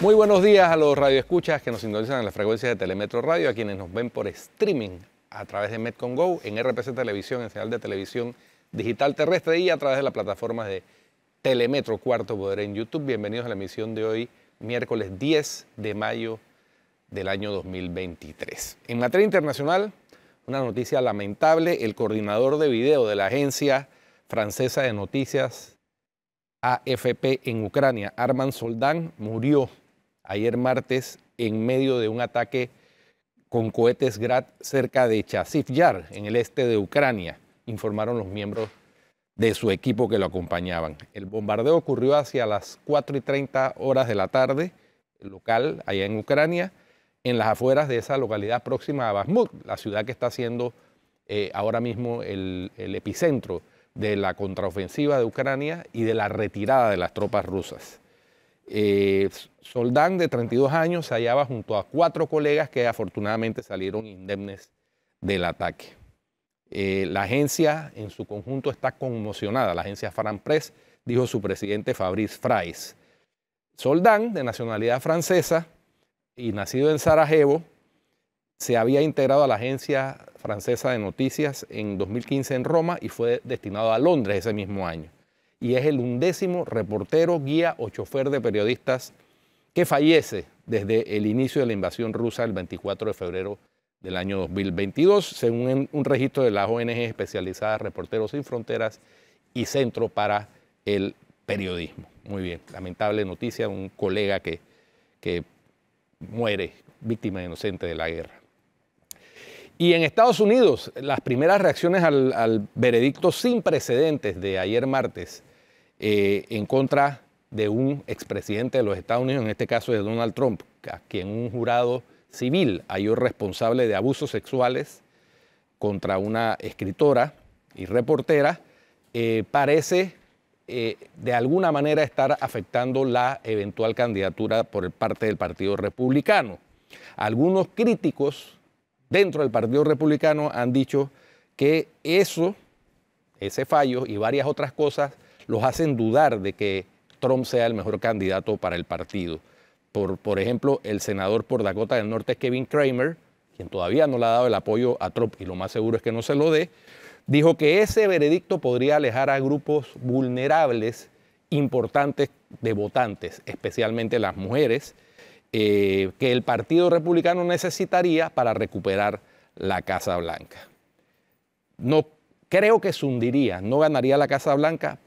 Muy buenos días a los radioescuchas que nos sintonizan en la frecuencia de Telemetro Radio, a quienes nos ven por streaming a través de Metcon Go, en RPC Televisión, en señal de televisión digital terrestre y a través de la plataforma de Telemetro Cuarto Poder en YouTube. Bienvenidos a la emisión de hoy, miércoles 10 de mayo del año 2023. En materia internacional, una noticia lamentable, el coordinador de video de la agencia francesa de noticias AFP en Ucrania, Arman Soldán, murió ayer martes en medio de un ataque con cohetes Grad cerca de Chasiv Yar, en el este de Ucrania, informaron los miembros de su equipo que lo acompañaban. El bombardeo ocurrió hacia las 4 y 30 horas de la tarde, local, allá en Ucrania, en las afueras de esa localidad próxima a Bakhmut, la ciudad que está siendo eh, ahora mismo el epicentro de la contraofensiva de Ucrania y de la retirada de las tropas rusas. Eh, Soldán, de 32 años, se hallaba junto a cuatro colegas que afortunadamente salieron indemnes del ataque. Eh, la agencia en su conjunto está conmocionada. La agencia Fran Press, dijo su presidente Fabrice Frais. Soldán, de nacionalidad francesa y nacido en Sarajevo, se había integrado a la agencia francesa de noticias en 2015 en Roma y fue destinado a Londres ese mismo año y es el undécimo reportero, guía o chofer de periodistas que fallece desde el inicio de la invasión rusa el 24 de febrero del año 2022, según un registro de las ONG especializadas Reporteros Sin Fronteras y Centro para el Periodismo. Muy bien, lamentable noticia, un colega que, que muere víctima inocente de la guerra. Y en Estados Unidos, las primeras reacciones al, veredicto sin precedentes de ayer martes eh, en contra de un expresidente de los Estados Unidos, en este caso de Donald Trump, a quien un jurado civil halló responsable de abusos sexuales contra una escritora y reportera, eh, parece eh, de alguna manera estar afectando la eventual candidatura por parte del Partido Republicano. Algunos críticos dentro del Partido Republicano han dicho que eso, ese fallo y varias otras cosas, los hacen dudar de que Trump sea el mejor candidato para el partido. Por, por ejemplo, el senador por Dakota del Norte, Kevin Kramer, quien todavía no le ha dado el apoyo a Trump y lo más seguro es que no se lo dé, dijo que ese veredicto podría alejar a grupos vulnerables importantes de votantes, especialmente las mujeres, eh, que el Partido Republicano necesitaría para recuperar la Casa Blanca. No Creo que se hundiría, no ganaría la Casa Blanca,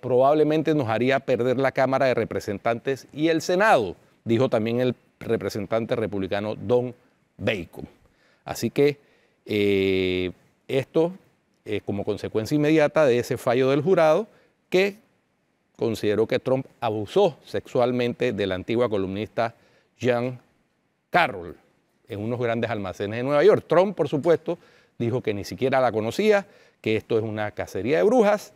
probablemente nos haría perder la Cámara de Representantes y el Senado, dijo también el representante republicano Don Bacon. Así que eh, esto es como consecuencia inmediata de ese fallo del jurado que consideró que Trump abusó sexualmente de la antigua columnista Jean Carroll en unos grandes almacenes de Nueva York. Trump, por supuesto, dijo que ni siquiera la conocía, que esto es una cacería de brujas,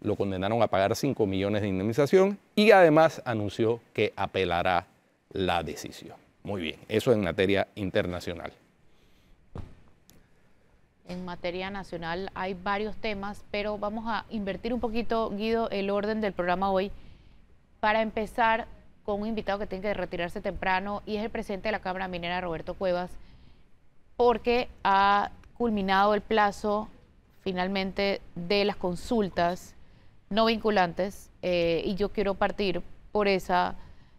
lo condenaron a pagar 5 millones de indemnización y además anunció que apelará la decisión. Muy bien, eso en materia internacional. En materia nacional hay varios temas, pero vamos a invertir un poquito, Guido, el orden del programa hoy para empezar con un invitado que tiene que retirarse temprano y es el presidente de la Cámara Minera, Roberto Cuevas, porque ha culminado el plazo finalmente de las consultas no vinculantes eh, y yo quiero partir por esa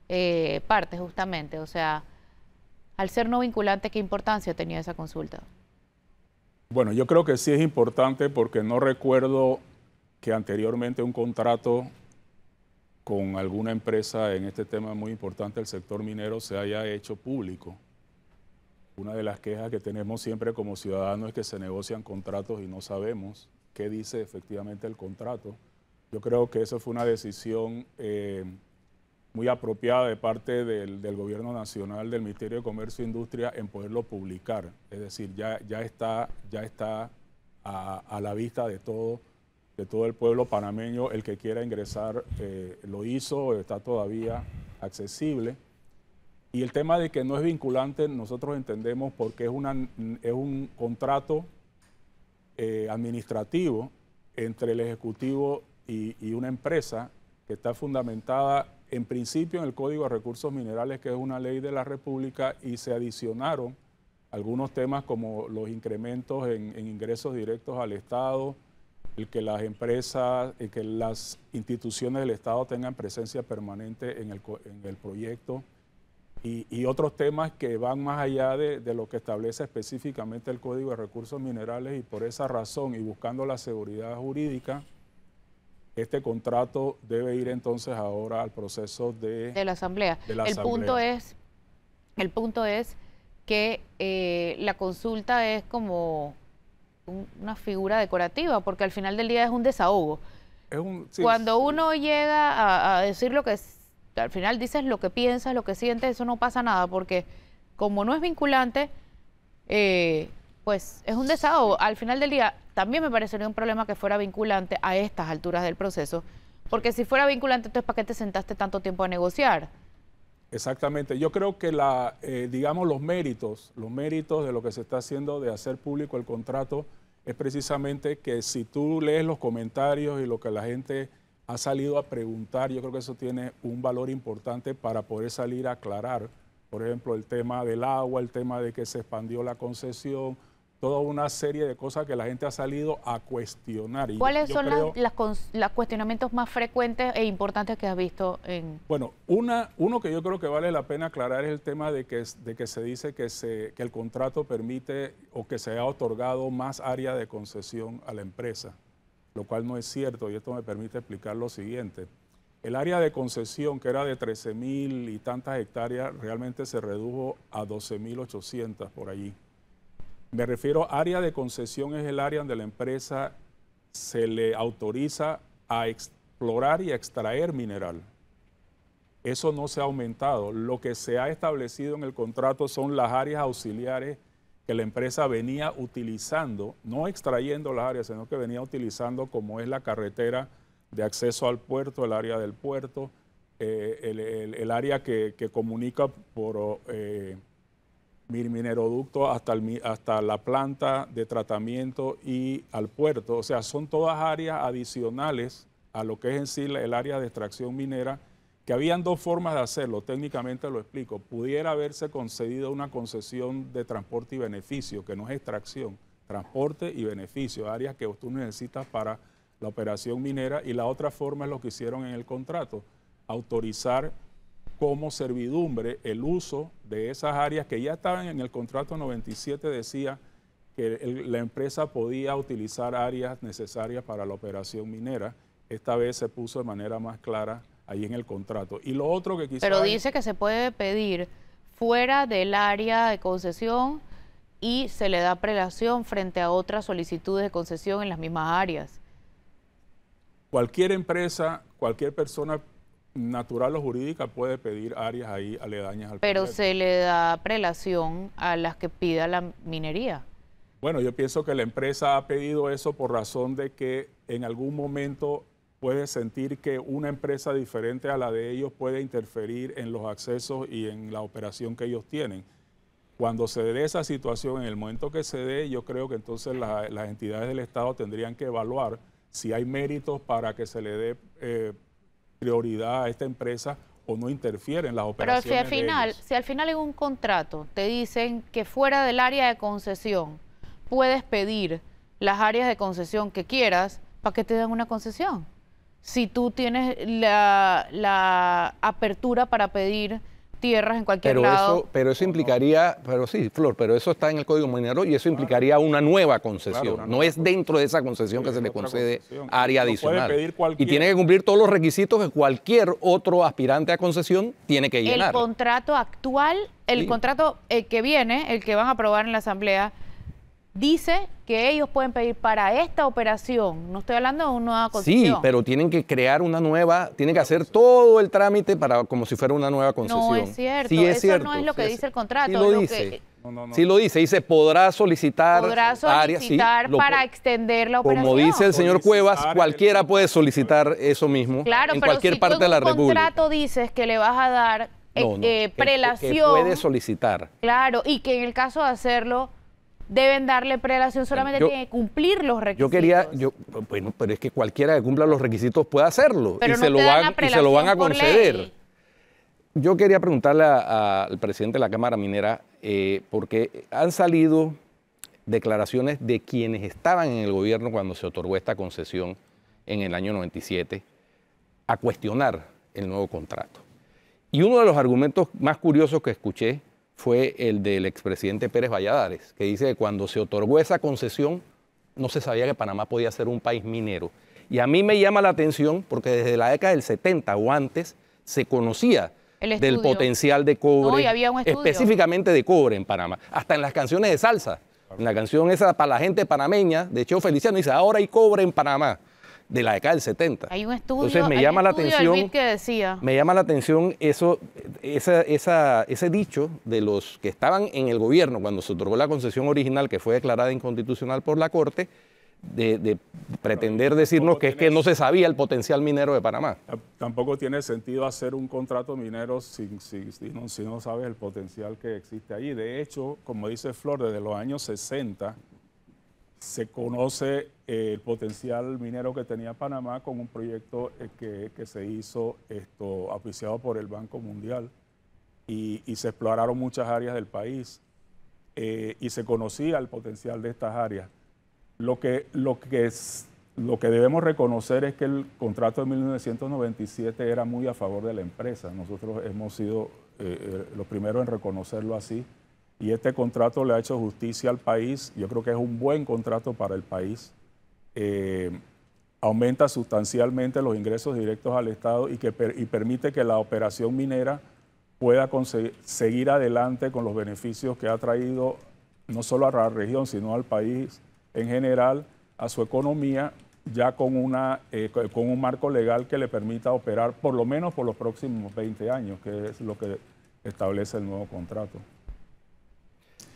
eh, parte justamente, o sea, al ser no vinculante, ¿qué importancia tenía esa consulta? Bueno, yo creo que sí es importante porque no recuerdo que anteriormente un contrato con alguna empresa en este tema muy importante del sector minero se haya hecho público. Una de las quejas que tenemos siempre como ciudadanos es que se negocian contratos y no sabemos qué dice efectivamente el contrato. Yo creo que esa fue una decisión eh, muy apropiada de parte del, Gobierno Nacional, del Ministerio de Comercio e Industria, en poderlo publicar. Es decir, ya, está, ya está a, la vista de todo, el pueblo panameño. El que quiera ingresar eh, lo hizo, está todavía accesible. Y el tema de que no es vinculante, nosotros entendemos porque es, es un contrato eh, administrativo entre el Ejecutivo y, una empresa que está fundamentada en principio en el Código de Recursos Minerales, que es una ley de la República, y se adicionaron algunos temas como los incrementos en, ingresos directos al Estado, el que las empresas, que las instituciones del Estado tengan presencia permanente en el, en el proyecto, y, otros temas que van más allá de, lo que establece específicamente el Código de Recursos Minerales y por esa razón y buscando la seguridad jurídica, este contrato debe ir entonces ahora al proceso de, la Asamblea. el, Punto es, el punto es que eh, la consulta es como una figura decorativa, porque al final del día es un desahogo. Cuando uno llega a, a decir lo que es al final dices lo que piensas, lo que sientes, eso no pasa nada, porque como no es vinculante, eh, pues es un desahogo. Al final del día, también me parecería un problema que fuera vinculante a estas alturas del proceso, porque si fuera vinculante, entonces ¿para qué te sentaste tanto tiempo a negociar? Exactamente. Yo creo que la, eh, digamos los méritos, los méritos de lo que se está haciendo de hacer público el contrato es precisamente que si tú lees los comentarios y lo que la gente ha salido a preguntar, yo creo que eso tiene un valor importante para poder salir a aclarar, por ejemplo, el tema del agua, el tema de que se expandió la concesión, toda una serie de cosas que la gente ha salido a cuestionar. Y ¿Cuáles son los cuestionamientos más frecuentes e importantes que has visto? En... Bueno, una, uno que yo creo que vale la pena aclarar es el tema de que, de que se dice que, se, que el contrato permite o que se ha otorgado más área de concesión a la empresa lo cual no es cierto, y esto me permite explicar lo siguiente. El área de concesión, que era de 13 mil y tantas hectáreas, realmente se redujo a 12 mil 800 por allí. Me refiero, área de concesión es el área donde la empresa se le autoriza a explorar y extraer mineral. Eso no se ha aumentado. Lo que se ha establecido en el contrato son las áreas auxiliares que la empresa venía utilizando, no extrayendo las áreas, sino que venía utilizando como es la carretera de acceso al puerto, el área del puerto, eh, el, área que, comunica por eh, mineroducto hasta, hasta la planta de tratamiento y al puerto. O sea, son todas áreas adicionales a lo que es en sí el área de extracción minera que habían dos formas de hacerlo, técnicamente lo explico. Pudiera haberse concedido una concesión de transporte y beneficio, que no es extracción, transporte y beneficio, áreas que tú necesitas para la operación minera, y la otra forma es lo que hicieron en el contrato, autorizar como servidumbre el uso de esas áreas que ya estaban en el contrato 97, decía que la empresa podía utilizar áreas necesarias para la operación minera. Esta vez se puso de manera más clara ahí en el contrato. Y lo otro que Pero dice que se puede pedir fuera del área de concesión y se le da prelación frente a otras solicitudes de concesión en las mismas áreas. Cualquier empresa, cualquier persona natural o jurídica puede pedir áreas ahí aledañas al Pero se le da prelación a las que pida la minería. Bueno, yo pienso que la empresa ha pedido eso por razón de que en algún momento puede sentir que una empresa diferente a la de ellos puede interferir en los accesos y en la operación que ellos tienen. Cuando se dé esa situación, en el momento que se dé, yo creo que entonces las entidades del Estado tendrían que evaluar si hay méritos para que se le dé eh, prioridad a esta empresa o no interfieren las operaciones. Pero si al final, si al final en un contrato te dicen que fuera del área de concesión puedes pedir las áreas de concesión que quieras, ¿para que te den una concesión? si tú tienes la, apertura para pedir tierras en cualquier pero pero eso implicaría, pero sí, Flor, pero eso está en el Código Minero y eso implicaría una nueva concesión. no es dentro de esa concesión que se le concede área adicional. y tiene que cumplir todos los requisitos que cualquier otro aspirante a concesión tiene que llenar. El contrato actual, el contrato eh, que viene, el que van a aprobar en la Asamblea, dice que ellos pueden pedir para esta operación. No estoy hablando de una nueva concesión. Sí, pero tienen que crear una nueva, tienen que hacer todo el trámite para como si fuera una nueva concesión. No es cierto, sí, eso no es lo que dice el contrato. Sí lo, dice. Sí lo dice, dice podrá solicitar, podrá solicitar para extender la operación. Como dice el señor Cuevas, cualquiera puede solicitar eso mismo claro, en cualquier parte de la República. El contrato dices que le vas a dar prelación. Eh, eh, que puede solicitar. Claro, y que en el caso de hacerlo deben darle prelación, solamente tiene tienen que cumplir los requisitos. Yo quería, yo, bueno, pero es que cualquiera que cumpla los requisitos puede hacerlo y, se lo van, y se lo van a conceder. Yo quería preguntarle al presidente de la Cámara Minera, eh, porque han salido declaraciones de quienes estaban en el gobierno cuando se otorgó esta concesión en el año 97 a cuestionar el nuevo contrato. Y uno de los argumentos más curiosos que escuché fue el del expresidente Pérez Valladares, que dice que cuando se otorgó esa concesión no se sabía que Panamá podía ser un país minero. Y a mí me llama la atención porque desde la década del 70 o antes se conocía del potencial de cobre, específicamente de cobre en Panamá, hasta en las canciones de salsa. En la canción esa para la gente panameña de hecho Feliciano dice, ahora hay cobre en Panamá de la década del 70. Hay un estudio, me llama la atención que decía. Me llama la atención eso ese dicho de los que estaban en el gobierno cuando se otorgó la concesión original que fue declarada inconstitucional por la Corte. De, pretender decirnos que es que no se sabía el potencial minero de Panamá. Tampoco tiene sentido hacer un contrato minero si, no, si no sabes el potencial que existe allí. De hecho, como dice Flor, desde los años 60 se conoce eh, el potencial minero que tenía Panamá con un proyecto eh, que, se hizo esto, por el Banco Mundial y, se exploraron muchas áreas del país eh, y se conocía el potencial de estas áreas. Lo que, lo, que es, lo que debemos reconocer es que el contrato de 1997 era muy a favor de la empresa. Nosotros hemos sido los primeros en reconocerlo así y este contrato le ha hecho justicia al país. Yo creo que es un buen contrato para el país. Eh, aumenta sustancialmente los ingresos directos al Estado y, que permite que la operación minera pueda seguir adelante con los beneficios que ha traído no solo a la región, sino al país en general, a su economía, ya con, una, eh, con un marco legal que le permita operar por lo menos por los próximos 20 años, que es lo que establece el nuevo contrato.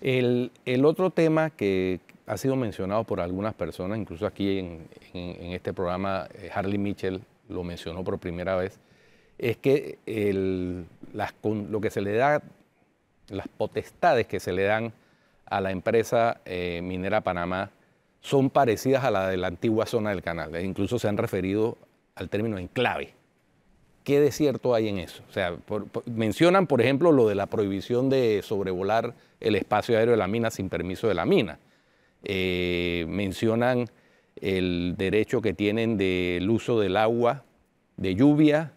El, otro tema que ha sido mencionado por algunas personas, incluso aquí en, este programa, eh, Harley Mitchell lo mencionó por primera vez, es que lo que se le da, las potestades que se le dan a la empresa eh, minera Panamá son parecidas a la de la antigua zona del canal. Eh, incluso se han referido al término enclave. ¿Qué desierto hay en eso? O sea, mencionan, por ejemplo, lo de la prohibición de sobrevolar el espacio aéreo de la mina sin permiso de la mina. Eh, mencionan el derecho que tienen del uso del agua, de lluvia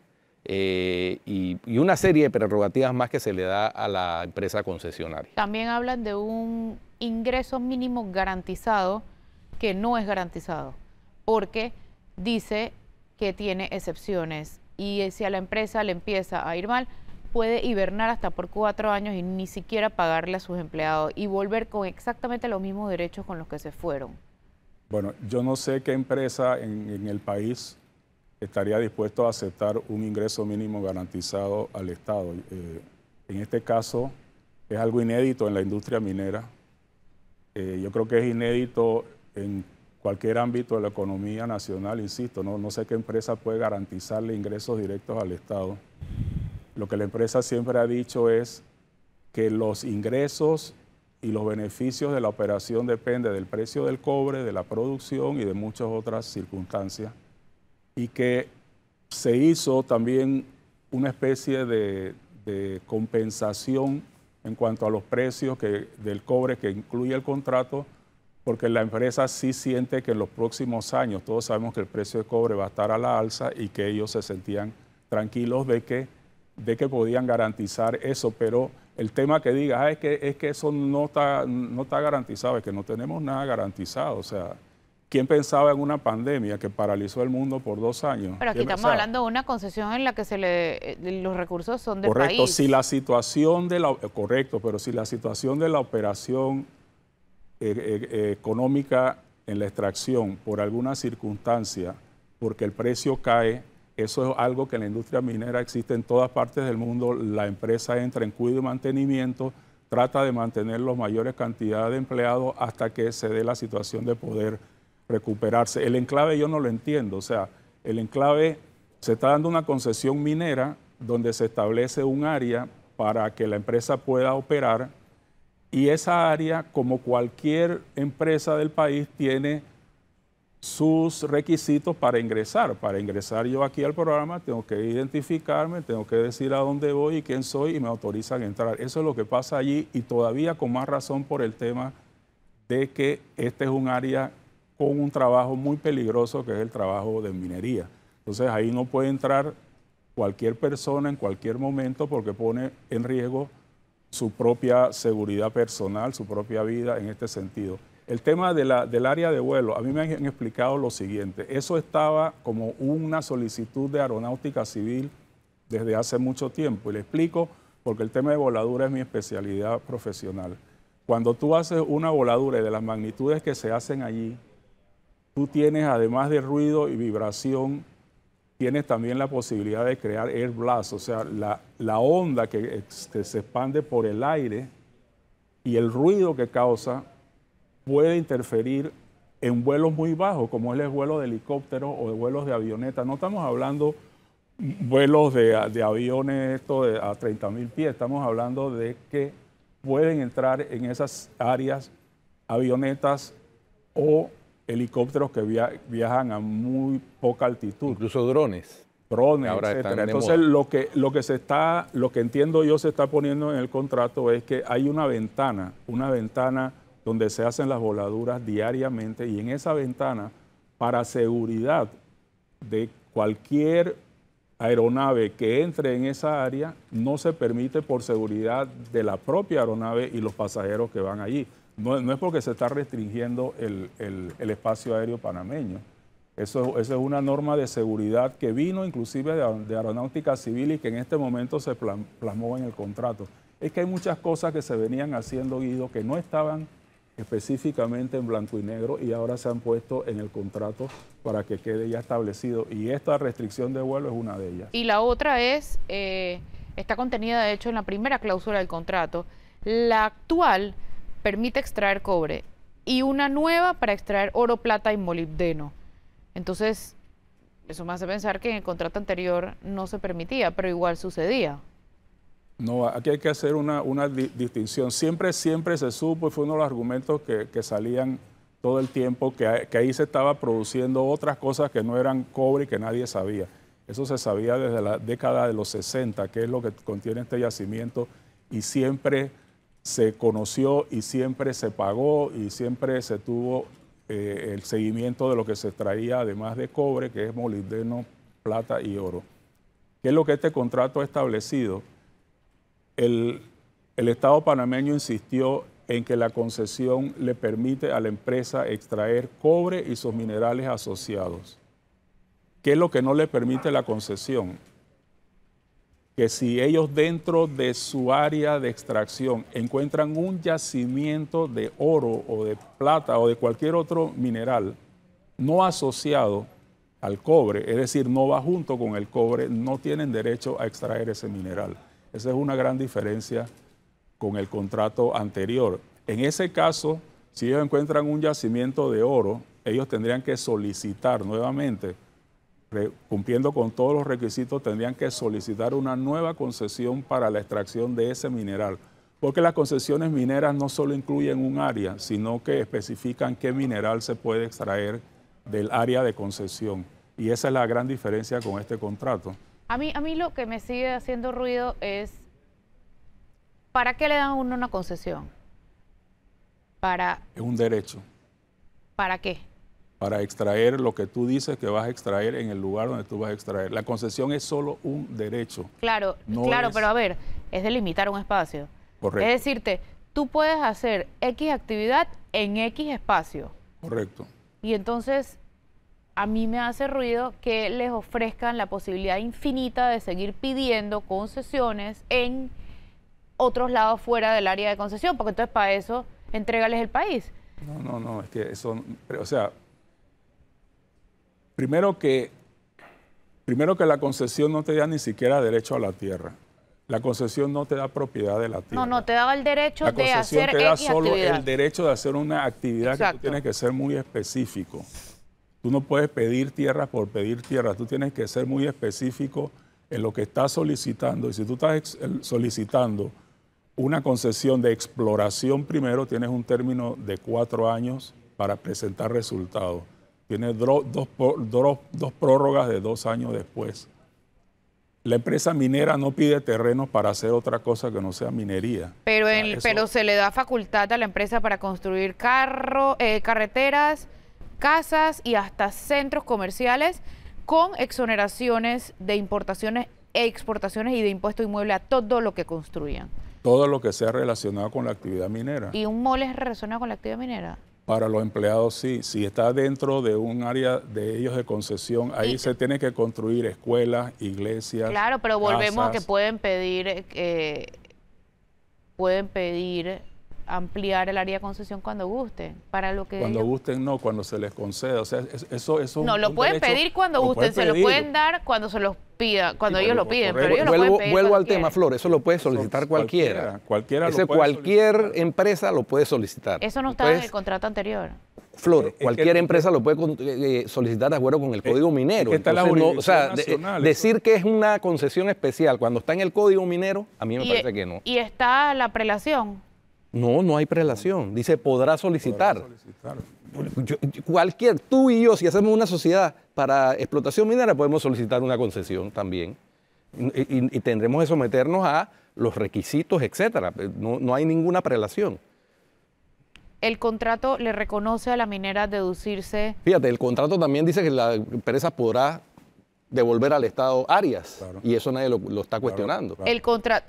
eh, y, y, una serie de prerrogativas más que se le da a la empresa concesionaria. También hablan de un ingreso mínimo garantizado que no es garantizado, porque dice que tiene excepciones y si a la empresa le empieza a ir mal, puede hibernar hasta por cuatro años y ni siquiera pagarle a sus empleados y volver con exactamente los mismos derechos con los que se fueron? Bueno, yo no sé qué empresa en, el país estaría dispuesto a aceptar un ingreso mínimo garantizado al Estado. Eh, en este caso es algo inédito en la industria minera. Eh, yo creo que es inédito en cualquier ámbito de la economía nacional, insisto, no sé qué empresa puede garantizarle ingresos directos al Estado. Lo que la empresa siempre ha dicho es que los ingresos y los beneficios de la operación dependen del precio del cobre, de la producción y de muchas otras circunstancias. Y que se hizo también una especie de, compensación en cuanto a los precios del cobre que incluye el contrato, porque la empresa sí siente que en los próximos años, todos sabemos que el precio del cobre va a estar a la alza y que ellos se sentían tranquilos de que de que podían garantizar eso, pero el tema que diga ah, es, que, es que eso no está, no está garantizado, es que no tenemos nada garantizado. O sea, ¿quién pensaba en una pandemia que paralizó el mundo por dos años? Pero aquí estamos hablando de una concesión en la que se le, eh, los recursos son del correcto, Si la situación de la, eh, correcto, pero si la situación de la operación eh, económica en la extracción por alguna circunstancia, porque el precio cae, eso es algo que en la industria minera existe en todas partes del mundo. La empresa entra en cuidado y mantenimiento, trata de mantener las mayores cantidades de empleados hasta que se dé la situación de poder recuperarse. El enclave yo no lo entiendo, o sea, el enclave se está dando una concesión minera donde se establece un área para que la empresa pueda operar y esa área, como cualquier empresa del país, tiene sus requisitos para ingresar. Para ingresar yo aquí al programa tengo que identificarme, tengo que decir a dónde voy y quién soy y me autorizan a entrar. Eso es lo que pasa allí y todavía con más razón por el tema de que este es un área con un trabajo muy peligroso que es el trabajo de minería. Entonces ahí no puede entrar cualquier persona en cualquier momento porque pone en riesgo su propia seguridad personal, su propia vida en este sentido. El tema del área de vuelo, a mí me han explicado lo siguiente, eso estaba como una solicitud de aeronáutica civil desde hace mucho tiempo y le explico porque el tema de voladura es mi especialidad profesional. Cuando tú haces una voladura y de las magnitudes que se hacen allí, tú tienes además de ruido y vibración, tienes también la posibilidad de crear air blast, o sea, la, onda que este, se expande por el aire y el ruido que causa puede interferir en vuelos muy bajos, como es el vuelo de helicópteros o de vuelos de avioneta. No estamos hablando vuelos de, aviones a 30.000 pies, estamos hablando de que pueden entrar en esas áreas avionetas o helicópteros que viajan a muy poca altitud. Incluso drones. Drones, etcétera. Entonces lo que, lo que se está, lo que entiendo yo se está poniendo en el contrato es que hay una ventana, una ventana donde se hacen las voladuras diariamente y en esa ventana, para seguridad de cualquier aeronave que entre en esa área, no se permite por seguridad de la propia aeronave y los pasajeros que van allí. No, es porque se está restringiendo el, espacio aéreo panameño. Eso, es una norma de seguridad que vino inclusive de, de aeronáutica civil y que en este momento se plasmó en el contrato. Es que hay muchas cosas que se venían haciendo, Guido, que no estaban específicamente en blanco y negro y ahora se han puesto en el contrato para que quede ya establecido. Y esta restricción de vuelo es una de ellas. Y la otra es, eh, está contenida de hecho en la primera cláusula del contrato, la actual permite extraer cobre y una nueva para extraer oro, plata y molibdeno. Entonces, eso me hace pensar que en el contrato anterior no se permitía, pero igual sucedía. No, aquí hay que hacer una, distinción. Siempre, siempre se supo, y fue uno de los argumentos que, salían todo el tiempo, que, ahí se estaba produciendo otras cosas que no eran cobre y que nadie sabía. Eso se sabía desde la década de los 60, que es lo que contiene este yacimiento, y siempre se conoció y siempre se pagó y siempre se tuvo eh, el seguimiento de lo que se extraía, además de cobre, que es molibdeno, plata y oro. ¿Qué es lo que este contrato ha establecido? el, Estado panameño insistió en que la concesión le permite a la empresa extraer cobre y sus minerales asociados. ¿Qué es lo que no le permite la concesión? Que si ellos dentro de su área de extracción encuentran un yacimiento de oro o de plata o de cualquier otro mineral no asociado al cobre, es decir, no va junto con el cobre, no tienen derecho a extraer ese mineral. Esa es una gran diferencia con el contrato anterior. En ese caso, si ellos encuentran un yacimiento de oro, ellos tendrían que solicitar nuevamente, cumpliendo con todos los requisitos, tendrían que solicitar una nueva concesión para la extracción de ese mineral. Porque las concesiones mineras no solo incluyen un área, sino que especifican qué mineral se puede extraer del área de concesión. Y esa es la gran diferencia con este contrato. A mí, a mí lo que me sigue haciendo ruido es, ¿para qué le dan a uno una concesión? Para... Es un derecho. ¿Para qué? Para extraer lo que tú dices que vas a extraer en el lugar donde tú vas a extraer. La concesión es solo un derecho. Claro, claro, pero a ver, es delimitar un espacio. Correcto. Es decirte, tú puedes hacer X actividad en X espacio. Correcto. Y entonces a mí me hace ruido que les ofrezcan la posibilidad infinita de seguir pidiendo concesiones en otros lados fuera del área de concesión, porque entonces para eso entregales el país. No, no, no, es que eso, o sea, primero que, primero que la concesión no te da ni siquiera derecho a la tierra. La concesión no te da propiedad de la tierra. No, no te daba el derecho la concesión te da solo el derecho de hacer una actividad que tiene que ser muy específico. Tú no puedes pedir tierras por pedir tierra, tú tienes que ser muy específico en lo que estás solicitando. Y si tú estás solicitando una concesión de exploración primero, tienes un término de cuatro años para presentar resultados. Tienes dos, prórrogas de dos años después. La empresa minera no pide terrenos para hacer otra cosa que no sea minería. Pero, pero se le da facultad a la empresa para construir carro, eh, carreteras, casas y hasta centros comerciales con exoneraciones de importaciones e exportaciones y de impuesto inmueble a todo lo que construyan. Todo lo que sea relacionado con la actividad minera. ¿Y un mole es relacionado con la actividad minera? Para los empleados sí, si está dentro de un área de ellos de concesión, ahí se tiene que construir escuelas, iglesias. Claro, pero volvemos a que pueden pedir, eh, pueden pedir ampliar el área de concesión cuando guste, para lo que cuando gusten no, cuando se les conceda, o sea, eso eso No, lo pueden pedir cuando gusten, se lo pueden dar cuando se los pida, cuando ellos lo piden, pero vuelvo, Vuelvo al tema, Flor, eso lo puede solicitar cualquiera. Cualquiera, cualquier empresa lo puede solicitar. Eso no estaba en el contrato anterior. Flor, eh, cualquier empresa lo puede eh, eh, solicitar de acuerdo con el Código Minero. Está decir que es una concesión especial cuando está en el Código Minero, a mí me parece e- que no. Y está la prelación no, no hay prelación. Dice, podrá solicitar. cualquier, tú y yo, si hacemos una sociedad para explotación minera, podemos solicitar una concesión también. Y, tendremos que someternos a los requisitos, etcétera. No, hay ninguna prelación. El contrato le reconoce a la minera deducirse. Fíjate, el contrato también dice que la empresa podrá devolver al Estado áreas. Y eso nadie lo, está cuestionando. El contrato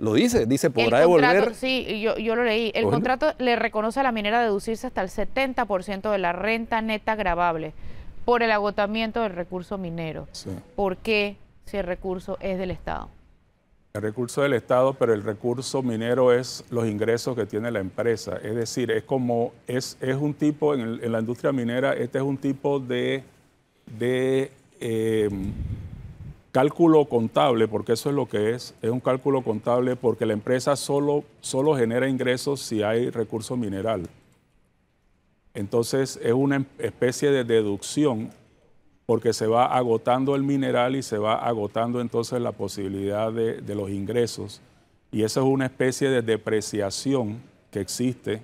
lo dice, dice, podrá el contrato, Sí, yo, yo lo leí. El contrato le reconoce a la minera deducirse hasta el 70% de la renta neta grabable por el agotamiento del recurso minero. ¿Por qué si el recurso es del Estado? El recurso del Estado, pero el recurso minero es los ingresos que tiene la empresa. Es decir, es como, es, es un tipo, en, la industria minera, este es un tipo de, eh, Cálculo contable, porque eso es lo que es, es un cálculo contable porque la empresa solo, solo genera ingresos si hay recurso mineral. Entonces es una especie de deducción porque se va agotando el mineral y se va agotando entonces la posibilidad de, de los ingresos. Y eso es una especie de depreciación que existe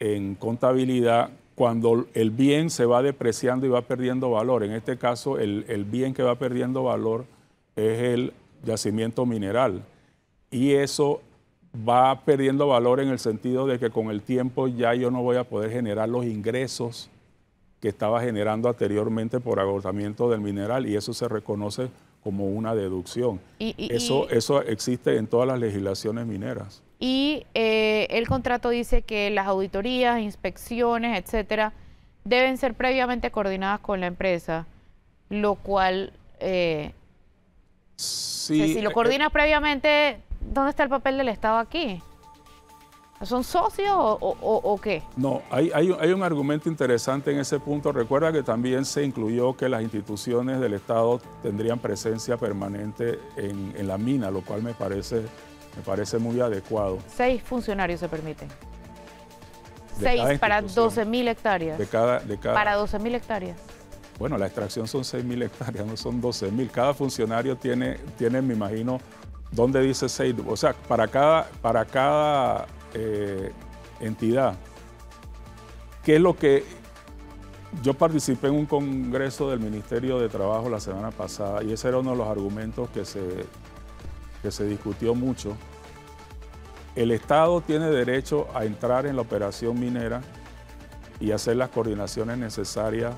en contabilidad cuando el bien se va depreciando y va perdiendo valor. En este caso, el, bien que va perdiendo valor es el yacimiento mineral. Y eso va perdiendo valor en el sentido de que con el tiempo ya yo no voy a poder generar los ingresos que estaba generando anteriormente por agotamiento del mineral y eso se reconoce como una deducción. eso, eso existe en todas las legislaciones mineras y eh, el contrato dice que las auditorías, inspecciones, etcétera, deben ser previamente coordinadas con la empresa, lo cual, eh, si lo eh, coordinas previamente, ¿dónde está el papel del Estado aquí? ¿Son socios o, qué? No, hay, un argumento interesante en ese punto. Recuerda que también se incluyó que las instituciones del Estado tendrían presencia permanente en la mina, lo cual me parece me parece muy adecuado. Seis funcionarios se permiten. Seis para mil hectáreas. De cada, de Para 12.000 hectáreas. Bueno, la extracción son mil hectáreas, no son 12.000. Cada funcionario tiene, tiene, me imagino, ¿dónde dice seis? O sea, para cada, para cada eh, entidad, ¿qué es lo que... Yo participé en un congreso del Ministerio de Trabajo la semana pasada y ese era uno de los argumentos que se, que se discutió mucho, el Estado tiene derecho a entrar en la operación minera y hacer las coordinaciones necesarias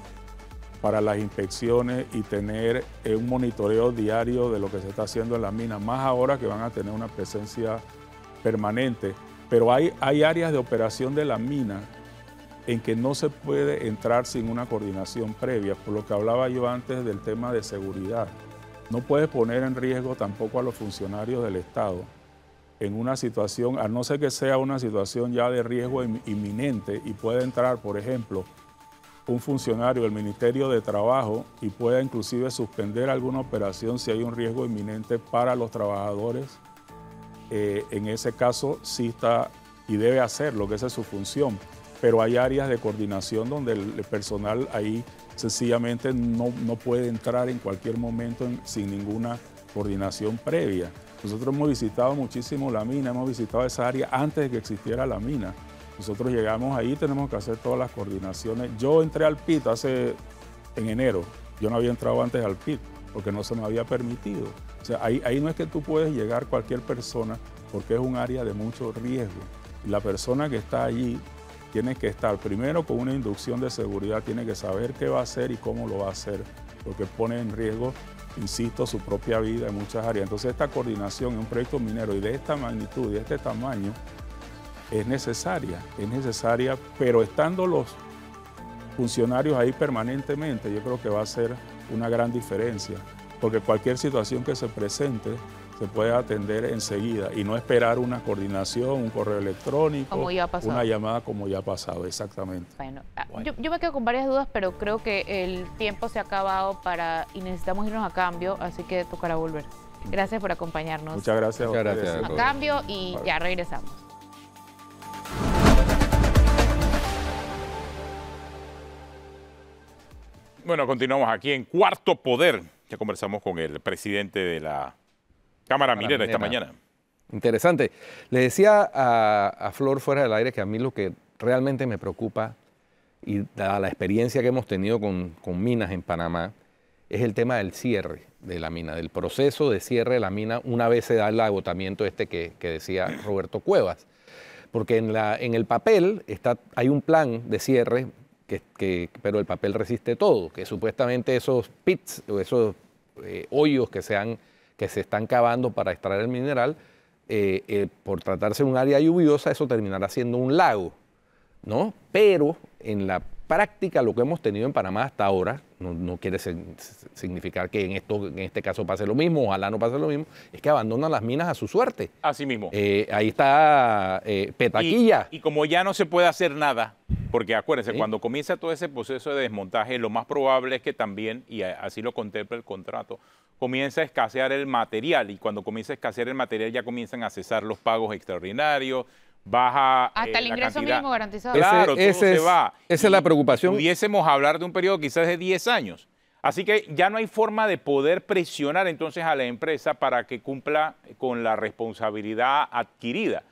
para las inspecciones y tener un monitoreo diario de lo que se está haciendo en la mina, más ahora que van a tener una presencia permanente. Pero hay, hay áreas de operación de la mina en que no se puede entrar sin una coordinación previa, por lo que hablaba yo antes del tema de seguridad. No puedes poner en riesgo tampoco a los funcionarios del Estado en una situación, a no ser que sea una situación ya de riesgo inminente y puede entrar, por ejemplo, un funcionario del Ministerio de Trabajo y pueda inclusive suspender alguna operación si hay un riesgo inminente para los trabajadores. Eh, en ese caso sí está y debe hacerlo, que esa es su función, pero hay áreas de coordinación donde el personal ahí sencillamente no, puede entrar en cualquier momento sin ninguna coordinación previa. Nosotros hemos visitado muchísimo la mina, hemos visitado esa área antes de que existiera la mina. Nosotros llegamos ahí, tenemos que hacer todas las coordinaciones. Yo entré al PIT hace en enero. Yo no había entrado antes al PIT porque no se me había permitido. O sea, ahí, ahí no es que tú puedes llegar cualquier persona porque es un área de mucho riesgo. La persona que está allí tiene que estar primero con una inducción de seguridad, tiene que saber qué va a hacer y cómo lo va a hacer, porque pone en riesgo, insisto, su propia vida en muchas áreas. Entonces esta coordinación en un proyecto minero y de esta magnitud y de este tamaño es necesaria, es necesaria, pero estando los funcionarios ahí permanentemente, yo creo que va a ser una gran diferencia, porque cualquier situación que se presente, se puede atender enseguida y no esperar una coordinación, un correo electrónico, una llamada como ya ha pasado, exactamente. Bueno, ah, Yo, me quedo con varias dudas, pero creo que el tiempo se ha acabado para y necesitamos irnos a cambio, así que tocará volver. Gracias por acompañarnos. Muchas gracias. gracias. A, cambio y ya regresamos. Bueno, continuamos aquí en Cuarto Poder. Ya conversamos con el presidente de la Cámara, Minera, esta mañana. Interesante. Le decía a, Flor fuera del aire que a mí lo que realmente me preocupa, y dada la experiencia que hemos tenido con, minas en Panamá, es el tema del cierre de la mina, del proceso de cierre de la mina una vez se da el agotamiento este que, decía Roberto Cuevas. Porque en, el papel está, hay un plan de cierre, que, pero el papel resiste todo, que supuestamente esos pits o esos eh, hoyos que se han que se están cavando para extraer el mineral, eh, eh, por tratarse de un área lluviosa, eso terminará siendo un lago, ¿no? Pero en la práctica lo que hemos tenido en Panamá hasta ahora, no, quiere significar que en, esto, en este caso pase lo mismo, ojalá no pase lo mismo, es que abandonan las minas a su suerte. Así mismo. Eh, ahí está Petaquilla. y como ya no se puede hacer nada, porque acuérdense, cuando comienza todo ese proceso de desmontaje, lo más probable es que también, y así lo contempla el contrato, comienza a escasear el material. Y cuando comienza a escasear el material, ya comienzan a cesar los pagos extraordinarios, baja. Hasta el eh, ingreso mínimo garantizado. Claro, se va. Esa es la preocupación. Pudiésemos hablar de un periodo quizás de 10 años. Así que ya no hay forma de poder presionar entonces a la empresa para que cumpla con la responsabilidad adquirida.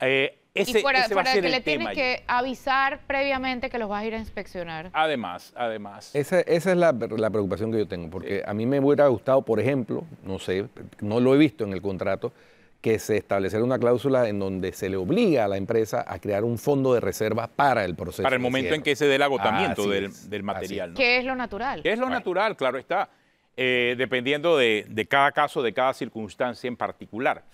Eh, y para, que le tienes que avisar previamente que los vas a ir a inspeccionar. Además, además. Esa, es la, preocupación que yo tengo, porque a mí me hubiera gustado, por ejemplo, no sé, no lo he visto en el contrato, que se estableciera una cláusula en donde se le obliga a la empresa a crear un fondo de reserva para el proceso. Para el momento en que se dé el agotamiento del, material. ¿no? ¿Qué es lo natural? es lo natural? Claro está, eh, dependiendo de cada caso, de cada circunstancia en particular.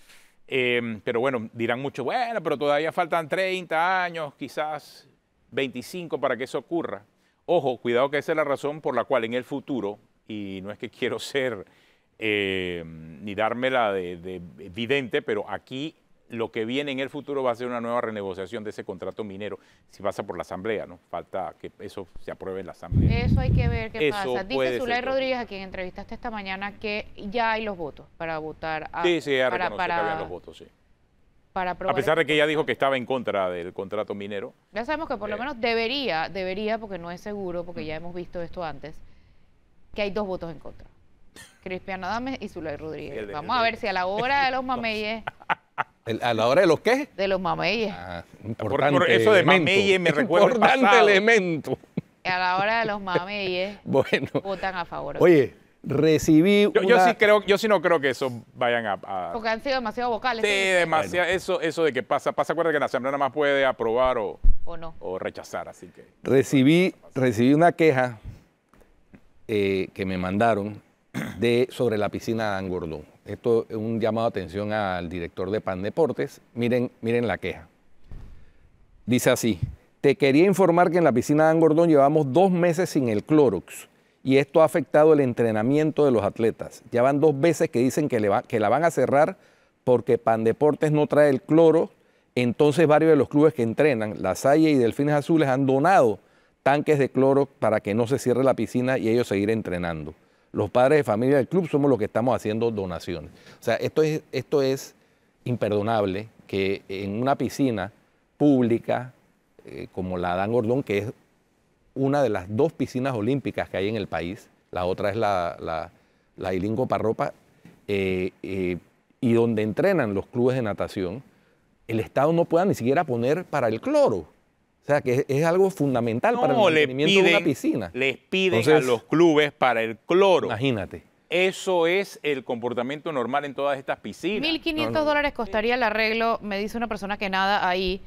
Em, pero bueno, dirán mucho, bueno, pero todavía faltan 30 años, quizás 25 para que eso ocurra. Ojo, cuidado que esa es la razón por la cual en el futuro, y no es que quiero ser em, ni dármela de, de evidente, pero aquí lo que viene en el futuro va a ser una nueva renegociación de ese contrato minero, si pasa por la Asamblea, ¿no? Falta que eso se apruebe en la Asamblea. Eso hay que ver qué pasa. Dice Zulay Rodríguez, a quien entrevistaste esta mañana, que ya hay los votos para votar a... Sí, sí, para, los votos, sí. Para a pesar de que ella dijo que estaba en contra del contrato minero. Ya sabemos que por lo eh, menos debería, debería, porque no es seguro, porque mm. ya hemos visto esto antes, que hay dos votos en contra. Cristiano Adames y Zulay Rodríguez. Vamos a ver si a la hora de los mameyes ¿A la hora de los qué? De los mameyes. Ah, importante eso de mameyes me recuerda Importante pasado. elemento. A la hora de los mameyes bueno. votan a favor. Oye, recibí yo, una... yo, sí creo yo sí no creo que eso vayan a, porque han sido demasiado vocales sí, demasiado eso eso de que pasa pasa acuerda que la asamblea nada más puede aprobar o, o no o rechazar así que recibí recibí una queja eh, que me mandaron de sobre la piscina de Angordón esto es un llamado de atención al director de PAN Deportes, miren, miren la queja. Dice así, te quería informar que en la piscina de Angordón llevamos dos meses sin el Clorox y esto ha afectado el entrenamiento de los atletas. Ya van dos veces que dicen que, que la van a cerrar porque Pandeportes no trae el cloro. Entonces varios de los clubes que entrenan, La Salle y Delfines Azules, han donado tanques de cloro para que no se cierre la piscina y ellos seguir entrenando los padres de familia del club somos los que estamos haciendo donaciones. O sea, esto es, imperdonable que en una piscina pública eh, como la Dan Gordón, que es una de las dos piscinas olímpicas que hay en el país, la otra es la, la, Ilingo Parropa, eh, eh, y donde entrenan los clubes de natación, el Estado no pueda ni siquiera poner para el cloro. O sea, que es, algo fundamental para el mantenimiento de una piscina. Les piden a los clubes para el cloro. Imagínate. Eso es el comportamiento normal en todas estas piscinas. 1.500 dólares costaría el arreglo, me dice una persona que nada ahí,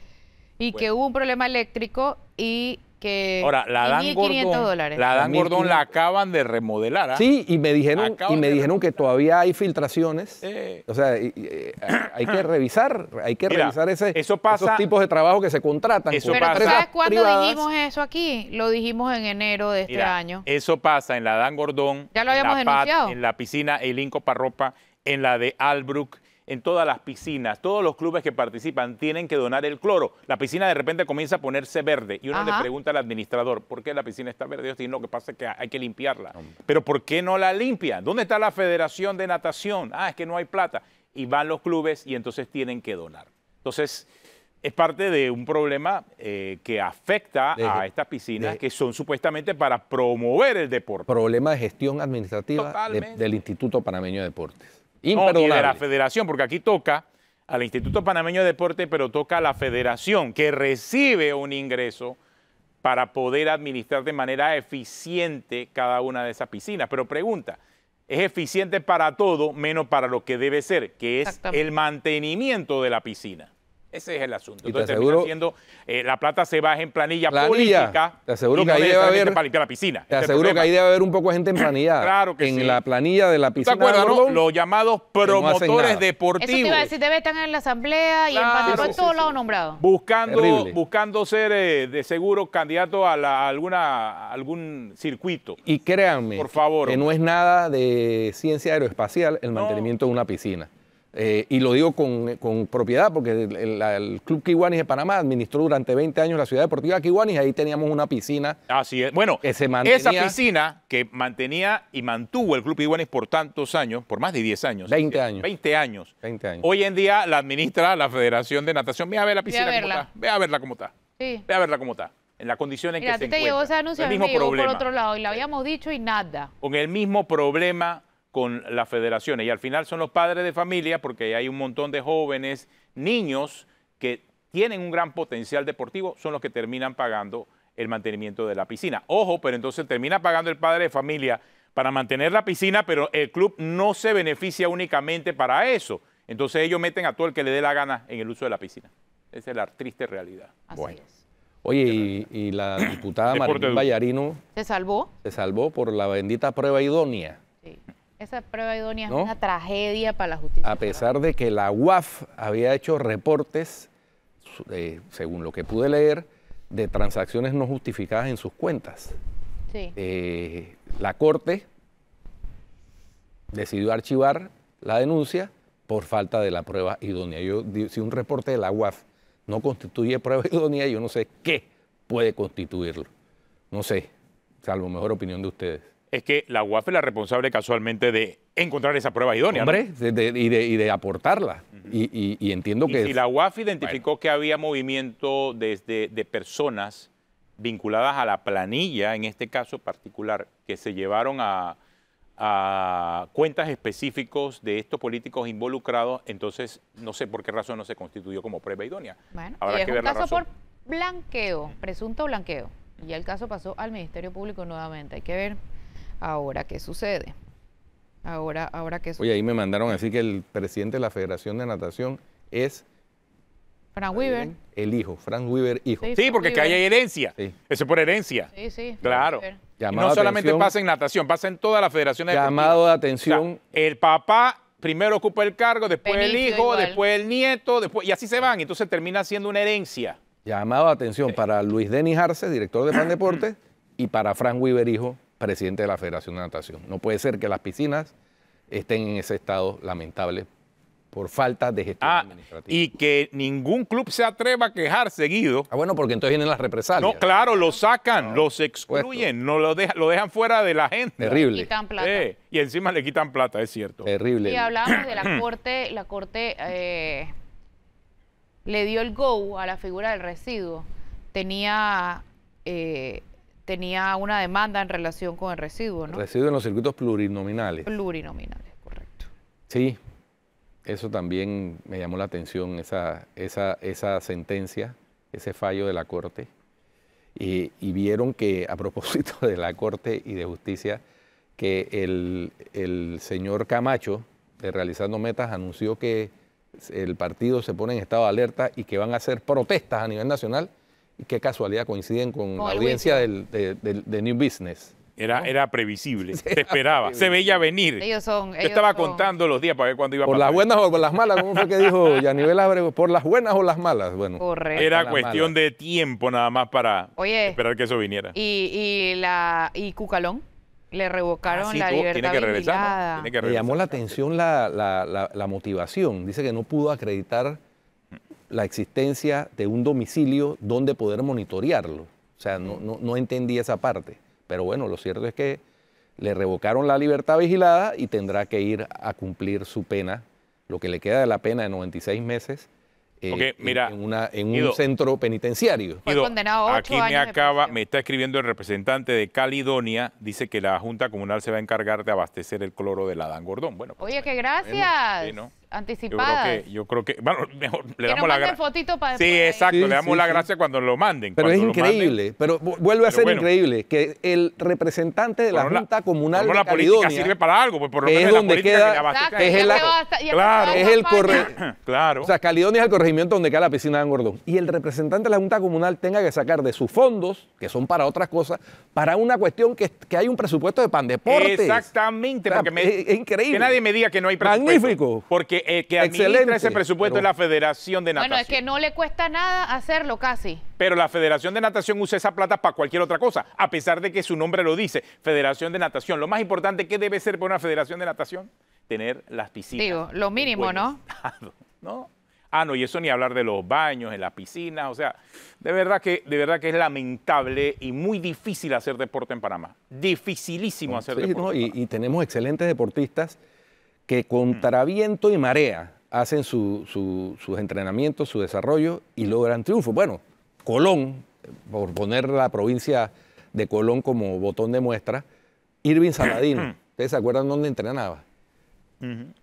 y que hubo un problema eléctrico y que Ahora, la Dan dólares. La Dan la acaban de remodelar. ¿ah? Sí, y me dijeron, y me dijeron que todavía hay filtraciones. O sea, eh, hay que revisar, hay que revisar ese, esos tipos de trabajo que se contratan. Eso ¿Sabes cuándo dijimos eso aquí? Lo dijimos en enero de este año. Eso pasa en la Dan Gordón, ya lo en, la denunciado. en la piscina El Inco Parropa, en la de Albrook en todas las piscinas. Todos los clubes que participan tienen que donar el cloro. La piscina de repente comienza a ponerse verde y uno le pregunta al administrador, ¿por qué la piscina está verde? Yo digo, lo que pasa que hay que limpiarla. Pero ¿por qué no la limpian? ¿Dónde está la Federación de Natación? Ah, es que no hay plata. Y van los clubes y entonces tienen que donar. Entonces, es parte de un problema eh, que afecta a estas piscinas que son supuestamente para promover el deporte. Problema de gestión administrativa del Instituto Panameño de Deportes. No, de la federación, porque aquí toca al Instituto Panameño de Deporte, pero toca a la federación, que recibe un ingreso para poder administrar de manera eficiente cada una de esas piscinas. Pero pregunta, es eficiente para todo menos para lo que debe ser, que es el mantenimiento de la piscina. Ese es el asunto. Entonces te aseguro, termina siendo, eh, la plata se baja en planilla, política. Te aseguro y que ahí debe haber la piscina. Te aseguro que ahí debe haber un poco de gente planilla. claro que en sí. En la planilla de la piscina. ¿Te acuerdas, Los llamados promotores deportivos. Eso te iba a decir, debe estar en la asamblea y en, sí, en todos lados nombrados. Buscando, buscando ser eh, de seguro candidato a, alguna a algún circuito. Y créanme, por favor, que no es nada de ciencia aeroespacial el mantenimiento de una piscina. Eh, y lo digo con, propiedad, porque el, Club Kiwanis de Panamá administró durante 20 años la ciudad deportiva Kiwanis, y ahí teníamos una piscina. es. Bueno, esa piscina que mantenía y mantuvo el Club Kiwanis por tantos años, por más de 10 años. 20 eh, años. 20 años. Hoy en día la administra la Federación de Natación. Ve a ver la piscina Ve cómo está. Ve a verla cómo está. Sí. Ve a verla cómo está en la condiciones en que se encuentra. te llevó ese anuncio, el por otro lado y lo habíamos dicho y nada. Con el mismo problema con las federaciones. Y al final son los padres de familia, porque hay un montón de jóvenes, niños que tienen un gran potencial deportivo, son los que terminan pagando el mantenimiento de la piscina. Ojo, pero entonces termina pagando el padre de familia para mantener la piscina, pero el club no se beneficia únicamente para eso. Entonces ellos meten a todo el que le dé la gana en el uso de la piscina. Esa es la triste realidad. Así es. Oye, y, la diputada Marín Vallarino... ¿Se salvó? Se salvó por la bendita prueba idónea. Esa prueba idónea es una tragedia para la justicia. A pesar de que la UAF había hecho reportes, eh, según lo que pude leer, de transacciones no justificadas en sus cuentas. Eh, la Corte decidió archivar la denuncia por falta de la prueba idónea. Yo, si un reporte de la UAF no constituye prueba idónea, yo no sé qué puede constituirlo. No sé, salvo mejor opinión de ustedes es que la UAF es la responsable casualmente de encontrar esa prueba idónea Hombre, y, de, aportarla. y, entiendo que... Si la UAF identificó que había movimiento desde, de personas vinculadas a la planilla, en este caso particular, que se llevaron a, cuentas específicos de estos políticos involucrados, entonces no sé por qué razón no se constituyó como prueba idónea. Bueno, es un caso por blanqueo, presunto blanqueo. Y el caso pasó al Ministerio Público nuevamente. Hay que ver Ahora, ¿qué sucede? Ahora, ahora ¿qué sucede? Oye, ahí me mandaron así que el presidente de la Federación de Natación es... Frank Weaver. El hijo, Frank Weaver hijo. Sí, porque que hay herencia. Eso es por herencia. Sí, sí. Claro. Y no solamente pasa en natación, pasa en toda Federación la federaciones. Llamado de atención. el papá primero ocupa el cargo, después el hijo, después el nieto, después y así se van. Entonces termina siendo una herencia. Llamado de atención para Luis Denis Arce, director de Pan Deportes, y para Frank Weaver hijo, presidente de la Federación de Natación. No puede ser que las piscinas estén en ese estado lamentable por falta de gestión ah, administrativa. Y que ningún club se atreva a quejar seguido. Ah, bueno, porque entonces vienen las represalias. No, claro, lo sacan, los excluyen, no lo, dejan, lo dejan fuera de la gente. Terrible. quitan plata. Eh, y encima le quitan plata, es cierto. Terrible. Y hablábamos de la corte, la corte eh, le dio el go a la figura del residuo. Tenía eh, tenía una demanda en relación con el residuo, ¿no? Residuo en los circuitos plurinominales. Plurinominales, correcto. Sí, eso también me llamó la atención, esa, esa, sentencia, ese fallo de la Corte. Y, vieron que, a propósito de la Corte y de Justicia, que el, el señor Camacho, de Realizando Metas, anunció que el partido se pone en estado de alerta y que van a hacer protestas a nivel nacional qué casualidad coinciden con, la audiencia del, de, New Business. Era, era previsible, se esperaba, se veía venir. Ellos son. estaba contando los días para ver cuándo iba a pasar. Por las buenas o por las malas, ¿cómo fue que dijo Yanivel Por las buenas o las malas, bueno. Correcto. Era cuestión de tiempo nada más para esperar que eso viniera. ¿Y, y, la, y Cucalón? Le revocaron ah, la libertad. Tiene que regresar. Le llamó la atención la motivación. Dice que no pudo acreditar la existencia de un domicilio donde poder monitorearlo. O sea, no, no, no entendí esa parte. Pero bueno, lo cierto es que le revocaron la libertad vigilada y tendrá que ir a cumplir su pena, lo que le queda de la pena de 96 meses. Eh, mira, en, una, en un centro penitenciario. Fue aquí me acaba, me está escribiendo el representante de Calidonia, dice que la Junta Comunal se va a encargar de abastecer el cloro de la Dan Gordón. Bueno, pues, Oye, que gracias anticipada. Yo creo que, bueno, mejor le damos la gracia. Sí, exacto, le damos la gracia cuando lo manden. Pero es increíble, pero vuelve a ser increíble que el representante de la Junta Comunal bueno, la política sirve para algo, pues por es donde queda, es, el, claro, claro. O sea, Calidonia es el corregimiento donde queda la piscina de Angordón y el representante de la Junta Comunal tenga que sacar de sus fondos, que son para otras cosas, para una cuestión que, hay un presupuesto de pan deporte. Exactamente, porque es, increíble. Que nadie me diga que no hay presupuesto. Magnífico. Porque eh, que, administra ese presupuesto de es la Federación de Natación. Bueno, es que no le cuesta nada hacerlo casi. Pero la Federación de Natación usa esa plata para cualquier otra cosa, a pesar de que su nombre lo dice, Federación de Natación. Lo más importante que debe ser para una Federación de Natación, tener las piscinas. Digo, lo mínimo, ¿no? ¿no? Ah, no, y eso ni hablar de los baños, en las piscinas, o sea, de verdad que, de verdad que es lamentable y muy difícil hacer deporte en Panamá. Dificilísimo hacer deporte. y tenemos excelentes deportistas que mm. contra viento y marea hacen sus entrenamientos, su desarrollo y logran triunfo. Bueno, Colón, por poner la provincia de Colón como botón de muestra, Irving Saladino, mm. ¿ustedes se acuerdan dónde entrenaba?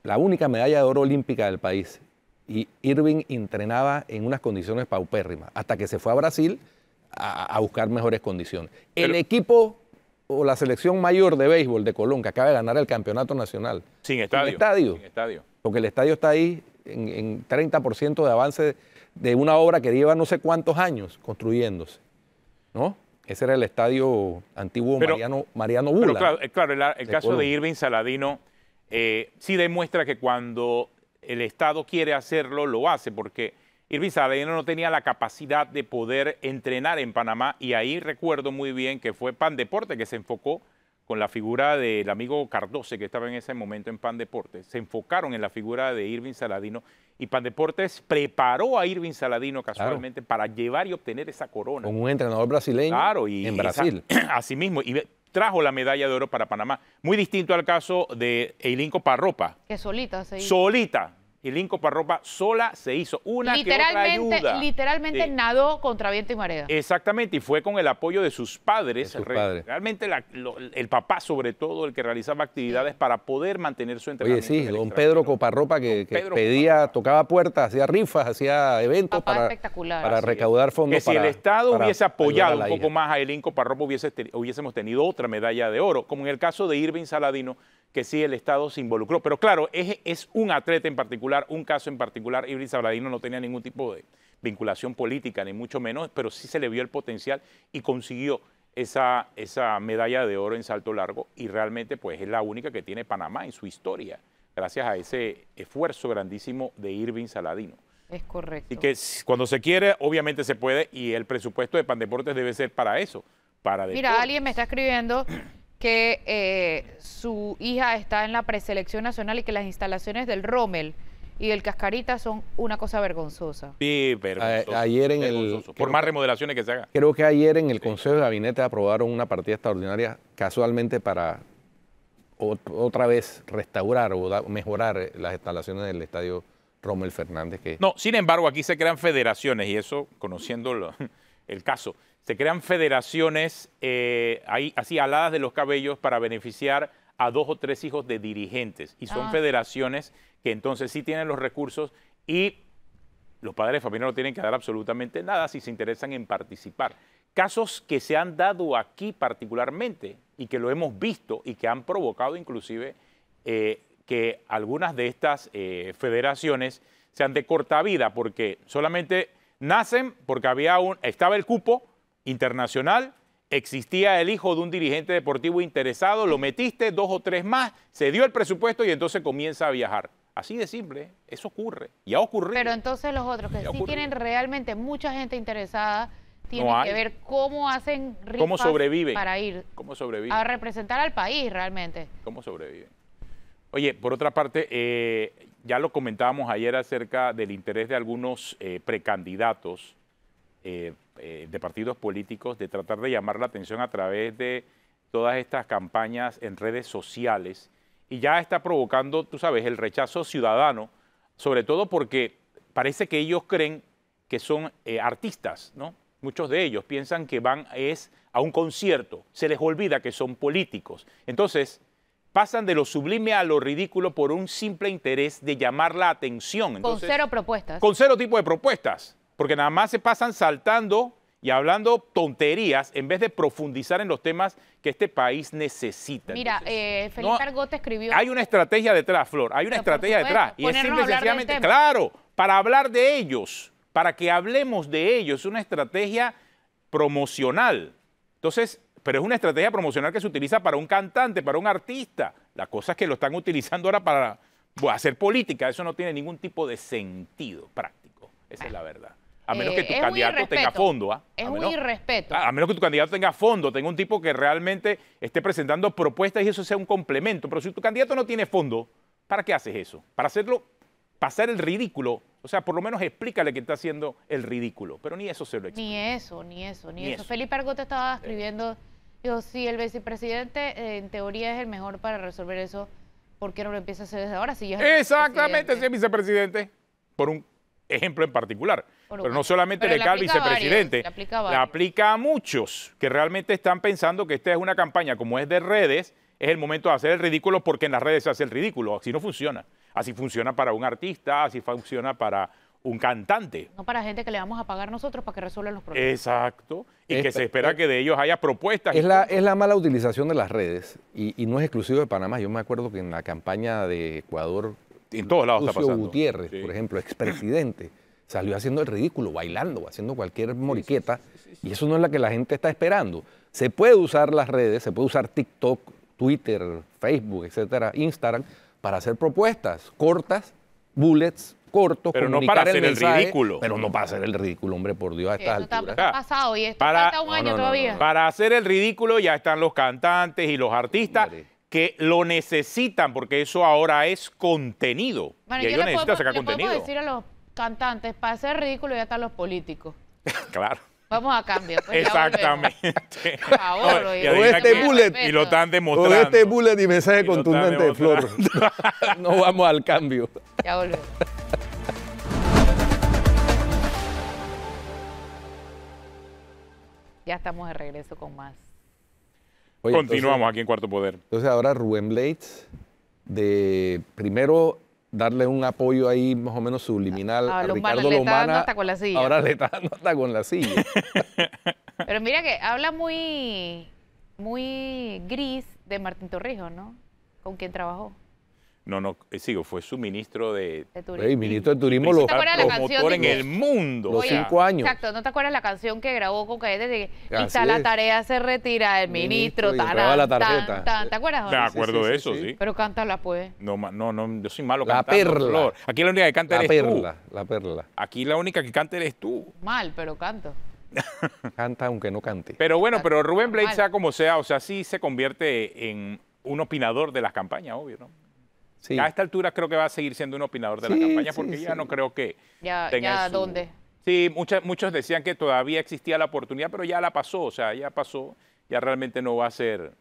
La única medalla de oro olímpica del país. Y Irving entrenaba en unas condiciones paupérrimas, hasta que se fue a Brasil a, buscar mejores condiciones. El equipo o la selección mayor de béisbol de Colón, que acaba de ganar el campeonato nacional. Sin estadio. Sin estadio. estadio. Porque el estadio está ahí en, 30% de avance de una obra que lleva no sé cuántos años construyéndose. ¿No? Ese era el estadio antiguo Mariano, Mariano Pero eh, claro, el, caso de Irving Saladino eh, sí demuestra que cuando el Estado quiere hacerlo, lo hace, porque Irving Saladino no tenía la capacidad de poder entrenar en Panamá y ahí recuerdo muy bien que fue Pan Deporte que se enfocó con la figura del amigo Cardoce, que estaba en ese momento en Pan Deportes, se enfocaron en la figura de Irving Saladino y Pan Deportes preparó a Irving Saladino casualmente para llevar y obtener esa corona. Con un entrenador brasileño y, en Brasil. así mismo, y trajo la medalla de oro para Panamá. Muy distinto al caso de Elinco Parropa. Que solita se hizo. Solita, y Incoparropa sola se hizo una literalmente, ayuda. Literalmente nadó contra viento y marea. Exactamente, y fue con el apoyo de sus padres. Realmente el papá, sobre todo, el que realizaba actividades para poder mantener su entrenamiento. Oye, sí, don Pedro Coparropa que, pedía, tocaba puertas, hacía rifas, hacía eventos para, recaudar fondos. Que si el Estado hubiese apoyado un poco más a El Incoparropa, hubiese, hubiésemos tenido otra medalla de oro, como en el caso de Irving Saladino, que sí el Estado se involucró. Pero claro, es, un atleta en particular, un caso en particular. Irving Saladino no tenía ningún tipo de vinculación política, ni mucho menos, pero sí se le vio el potencial y consiguió esa, esa medalla de oro en salto largo y realmente pues es la única que tiene Panamá en su historia, gracias a ese esfuerzo grandísimo de Irving Saladino. Es correcto. Y que cuando se quiere, obviamente se puede y el presupuesto de Pandeportes debe ser para eso, para Mira, alguien me está escribiendo que eh, su hija está en la preselección nacional y que las instalaciones del Rommel y del Cascarita son una cosa vergonzosa. Sí, pero ayer en el por más remodelaciones que se hagan. Creo que ayer en el Consejo de Gabinete aprobaron una partida extraordinaria casualmente para otra vez restaurar o mejorar eh, las instalaciones del estadio Rommel Fernández que No, sin embargo, aquí se crean federaciones y eso conociendo el caso se crean federaciones eh, ahí, así aladas de los cabellos para beneficiar a dos o tres hijos de dirigentes. Y son ah. federaciones que entonces sí tienen los recursos y los padres de familia no tienen que dar absolutamente nada si se interesan en participar. Casos que se han dado aquí particularmente y que lo hemos visto y que han provocado inclusive eh, que algunas de estas eh, federaciones sean de corta vida porque solamente nacen porque había un, estaba el cupo, internacional, existía el hijo de un dirigente deportivo interesado, lo metiste, dos o tres más, se dio el presupuesto y entonces comienza a viajar. Así de simple, eso ocurre, ya ocurrido Pero entonces los otros que sí tienen realmente mucha gente interesada, tienen que ver cómo hacen ¿Cómo sobreviven? para ir ¿Cómo a representar al país realmente. ¿Cómo sobreviven? Oye, por otra parte, eh, ya lo comentábamos ayer acerca del interés de algunos eh, precandidatos eh, eh, de partidos políticos de tratar de llamar la atención a través de todas estas campañas en redes sociales y ya está provocando, tú sabes, el rechazo ciudadano, sobre todo porque parece que ellos creen que son eh, artistas, ¿no? Muchos de ellos piensan que van es a un concierto, se les olvida que son políticos. Entonces, pasan de lo sublime a lo ridículo por un simple interés de llamar la atención. con cero propuestas. Con cero tipo de propuestas porque nada más se pasan saltando y hablando tonterías en vez de profundizar en los temas que este país necesita. Mira, eh, Felipe Argote escribió... Hay una estrategia detrás, Flor, hay una estrategia detrás. Y es simple claro, para hablar de ellos, para que hablemos de ellos, es una estrategia promocional. Entonces, pero es una estrategia promocional que se utiliza para un cantante, para un artista. La cosa es que lo están utilizando ahora para hacer política. Eso no tiene ningún tipo de sentido práctico. Esa es la verdad. A menos que tu eh, candidato tenga fondo. ¿ah? Es a menos, un irrespeto. Ah, a, menos que tu candidato tenga fondo, tenga un tipo que realmente esté presentando propuestas y eso sea un complemento. Pero si tu candidato no tiene fondo, ¿para qué haces eso? Para hacerlo, pasar el ridículo. O sea, por lo menos explícale que está haciendo el ridículo. Pero ni eso se lo explico Ni eso, ni eso, ni, eso. Felipe Argote estaba eh. escribiendo, yo si el vicepresidente eh, en teoría es el mejor para resolver eso, ¿por qué no lo empieza a hacer desde ahora? Si Exactamente, si es vicepresidente. Por un ejemplo en particular. Pero no solamente le cae al vicepresidente, la aplica, a muchos que realmente están pensando que esta es una campaña como es de redes, es el momento de hacer el ridículo porque en las redes se hace el ridículo, así no funciona. Así funciona para un artista, así funciona para un cantante. No para gente que le vamos a pagar nosotros para que resuelvan los problemas. Exacto. Y que se espera que de ellos haya propuestas. Es la, es la mala utilización de las redes y, no es exclusivo de Panamá. Yo me acuerdo que en la campaña de Ecuador, en todos lados está pasando. Gutiérrez, por ejemplo, expresidente salió haciendo el ridículo, bailando, haciendo cualquier moriqueta, y eso no es lo que la gente está esperando. Se puede usar las redes, se puede usar TikTok, Twitter, Facebook, etcétera, Instagram, para hacer propuestas cortas, bullets, cortos, pero no para hacer el ridículo. Pero no para hacer el ridículo, hombre, por Dios, Está pasado y esto para, un año todavía. Para hacer el ridículo ya están los cantantes y los artistas que lo necesitan porque eso ahora es contenido. y ellos necesitan sacar contenido cantantes, para ser ridículo ya están los políticos. claro. Vamos a cambio. Pues, Exactamente. Por favor, este bullet, y lo están demostrando. Con este bullet y mensaje contundente de Flor. no vamos al cambio. Ya volvemos. Ya estamos de regreso con más. Continuamos aquí en Cuarto Poder. Entonces ahora Rubén Blades, de primero darle un apoyo ahí más o menos subliminal a, Ricardo Lomana hasta con la silla. Ahora le está hasta con la silla. Pero mira que habla muy, muy gris de Martín Torrijos, ¿no? Con quien trabajó. No, no, eh, sigo, fue su ministro de, turismo. El ministro de turismo, el lo, promotor en el mundo. Los cinco años. Exacto, ¿no te acuerdas la canción que grabó con que de quizá la tarea se retira el ministro, ministro la tarjeta. Tan, tan, ¿Te acuerdas? Jorge? Me acuerdo de eso, sí, Pero cántala, pues. No, no, no, yo soy malo la Perla. Aquí la única que canta la eres perla, tú. La perla, Aquí la única que canta eres tú. Mal, pero canto. canta aunque no cante. Pero bueno, pero Rubén Blake sea como sea, o sea, sí se convierte en un opinador de las campañas, obvio, ¿no? A esta altura creo que va a seguir siendo un opinador de la campaña porque ya no creo que. ¿Ya, tenga dónde? Sí, muchos decían que todavía existía la oportunidad, pero ya la pasó, o sea, ya pasó, ya realmente no va a ser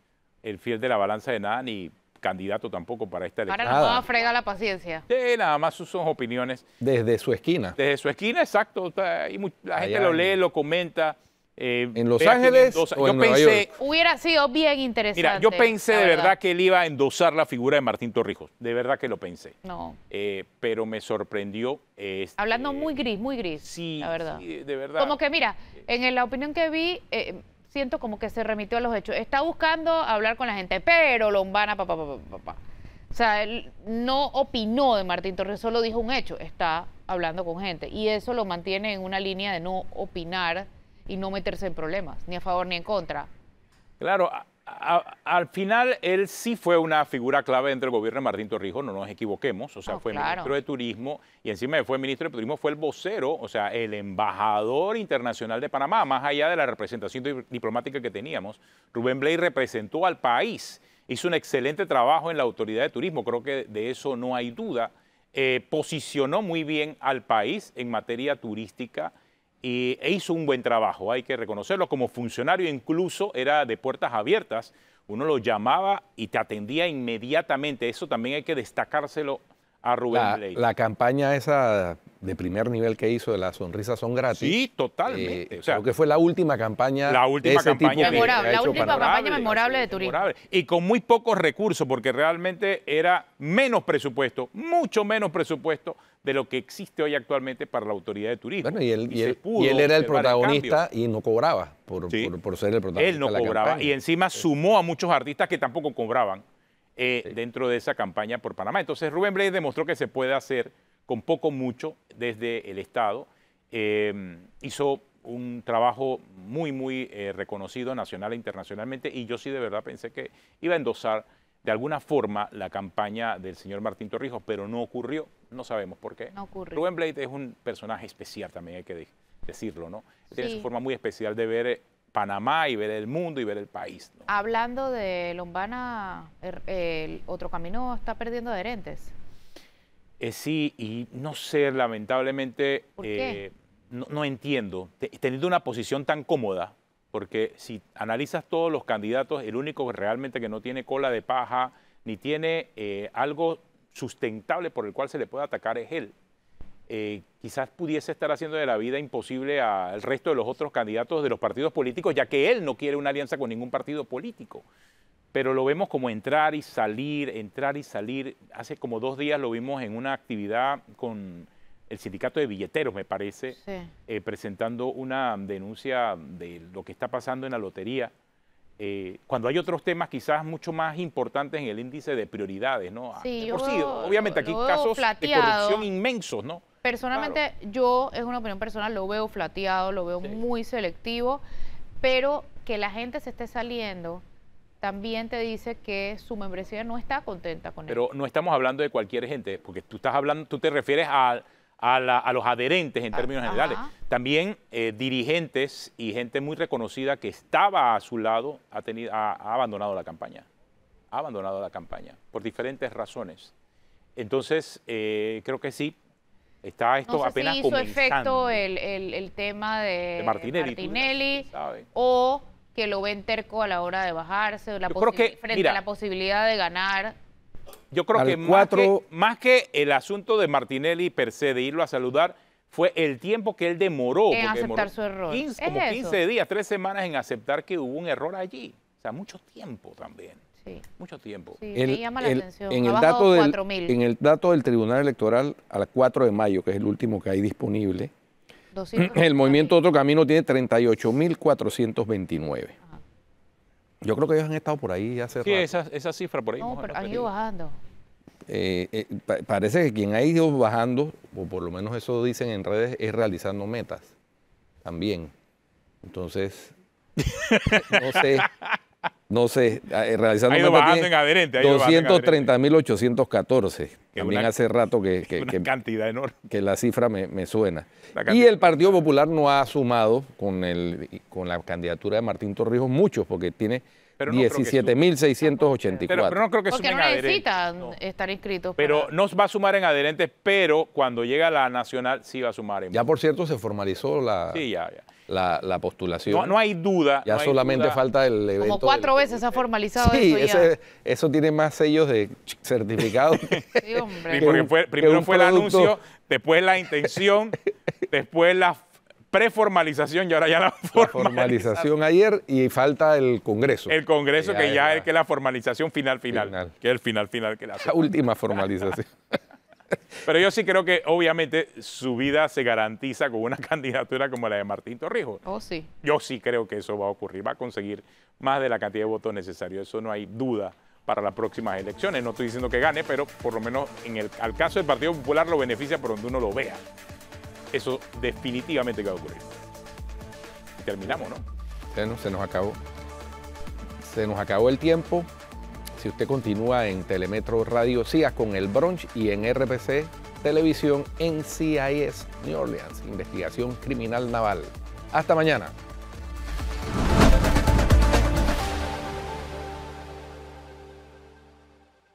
el fiel de la balanza de nada ni candidato tampoco para esta elección. Ahora no va a fregar la paciencia. Sí, nada más sus son opiniones. Desde su esquina. Desde su esquina, exacto. la gente lo lee, lo comenta. Eh, ¿En Los Ángeles? pensé, Hubiera sido bien interesante. Mira, yo pensé de verdad. que él iba a endosar la figura de Martín Torrijos. De verdad que lo pensé. No. Eh, pero me sorprendió. Este, hablando muy gris, muy gris. Sí, la verdad. de verdad. Como que, mira, en la opinión que vi. Eh, siento como que se remitió a los hechos. Está buscando hablar con la gente, pero Lombana, papá, papá, papá. O sea, él no opinó de Martín Torrijos, solo dijo un hecho. Está hablando con gente. Y eso lo mantiene en una línea de no opinar y no meterse en problemas, ni a favor ni en contra. Claro, al final él sí fue una figura clave dentro del gobierno de Martín Torrijos, no nos equivoquemos, o sea, fue ministro de Turismo y encima fue ministro de Turismo, fue el vocero, o sea, el embajador internacional de Panamá, más allá de la representación diplomática que teníamos. Rubén Blay representó al país, hizo un excelente trabajo en la Autoridad de Turismo, creo que de eso no hay duda. Eh, posicionó muy bien al país en materia turística y, e hizo un buen trabajo, hay que reconocerlo. Como funcionario incluso era de puertas abiertas, uno lo llamaba y te atendía inmediatamente. Eso también hay que destacárselo a Rubén Ley. La campaña esa de primer nivel que hizo de las sonrisas son gratis. Sí, totalmente. Eh, que fue la última campaña. La última campaña tipo memorable. La última campaña memorable de turismo. Y con muy pocos recursos, porque realmente era menos presupuesto, mucho menos presupuesto de lo que existe hoy actualmente para la autoridad de turismo. y él, era el protagonista y no cobraba por, por, ser el protagonista. Él no cobraba y encima sumó a muchos artistas que tampoco cobraban eh, dentro de esa campaña por Panamá. Entonces Rubén Blades demostró que se puede hacer con poco mucho desde el Estado. Em, hizo un trabajo muy, muy eh, reconocido nacional e internacionalmente y yo sí de verdad pensé que iba a endosar de alguna forma la campaña del señor Martín Torrijos, pero no ocurrió, no sabemos por qué. No ocurrió. Rubén Blade es un personaje especial también, hay que decirlo, ¿no? Tiene su forma muy especial de ver eh, Panamá y ver el mundo y ver el país. Hablando de Lombana, er, el otro camino está perdiendo adherentes. Eh, sí, y no sé, lamentablemente, eh, no, entiendo. Teniendo una posición tan cómoda, porque si analizas todos los candidatos, el único realmente que no tiene cola de paja, ni tiene eh, algo sustentable por el cual se le pueda atacar es él. quizás pudiese estar haciendo de la vida imposible al resto de los otros candidatos de los partidos políticos, ya que él no quiere una alianza con ningún partido político pero lo vemos como entrar y salir, entrar y salir. Hace como dos días lo vimos en una actividad con el sindicato de billeteros, me parece, eh, presentando una denuncia de lo que está pasando en la lotería. Eh, cuando hay otros temas quizás mucho más importantes en el índice de prioridades, ¿no? Sí, obviamente aquí casos de corrupción inmensos, ¿no? Personalmente yo, es una opinión personal, lo veo flateado, lo veo muy selectivo, pero que la gente se esté saliendo también te dice que su membresía no está contenta con Pero Pero no estamos hablando de cualquier gente, porque tú estás hablando, tú te refieres a, los adherentes en ah, términos generales. También eh, dirigentes y gente muy reconocida que estaba a su lado ha, abandonado la campaña. Ha abandonado la campaña por diferentes razones. Entonces, eh, creo que sí, Está esto no sé apenas si hizo efecto el, tema de, Martinelli, Martinelli o que lo ven terco a la hora de bajarse frente a la posibilidad de ganar. Yo creo que, cuatro... más que el asunto de Martinelli per se de irlo a saludar fue el tiempo que él demoró. En aceptar su error. 15, como 15 días, tres semanas en aceptar que hubo un error allí. O sea, mucho tiempo también. Sí. Mucho tiempo. me llama la atención. En el, dato en el dato del Tribunal Electoral, al 4 de mayo, que es el último que hay disponible, el movimiento Otro Camino tiene 38.429. Yo creo que ellos han estado por ahí hace sí, rato. Esa, esa cifra por ahí. No, pero han ido bajando. Eh, eh, parece que quien ha ido bajando, o por lo menos eso dicen en redes, es realizando metas también. Entonces, no sé, no sé, eh, realizando ha ido bajando en 230.814. También hace rato que, cantidad enorme. que la cifra me, suena. Y el Partido Popular no ha sumado con, el, con la candidatura de Martín Torrijos muchos, porque tiene 17.684. Pero, no creo que Porque no necesitan estar inscritos. Pero nos no va a sumar en adherentes, pero cuando llega la nacional sí va a sumar en. Ya, por cierto, se formalizó la. Sí, ya la, postulación. No, hay duda. Ya solamente falta el evento. Como cuatro veces ha formalizado sí, eso. eso tiene más sellos de certificado. sí, hombre. primero fue el anuncio, después la intención, después la preformalización y ahora ya la formalización. La formalización ayer y falta el Congreso. El Congreso que ya, es que la formalización final, final, Que el final, final que La última formalización. Pero yo sí creo que obviamente su vida se garantiza con una candidatura como la de Martín Torrijos. Oh, sí. Yo sí creo que eso va a ocurrir, va a conseguir más de la cantidad de votos necesarios, eso no hay duda para las próximas elecciones. No estoy diciendo que gane, pero por lo menos en el al caso del Partido Popular lo beneficia por donde uno lo vea. Eso definitivamente va a ocurrir. Terminamos, ¿no? se nos acabó. Se nos acabó el tiempo si usted continúa en Telemetro Radio CIA con el Bronch y en RPC Televisión en CIS New Orleans, Investigación Criminal Naval. Hasta mañana.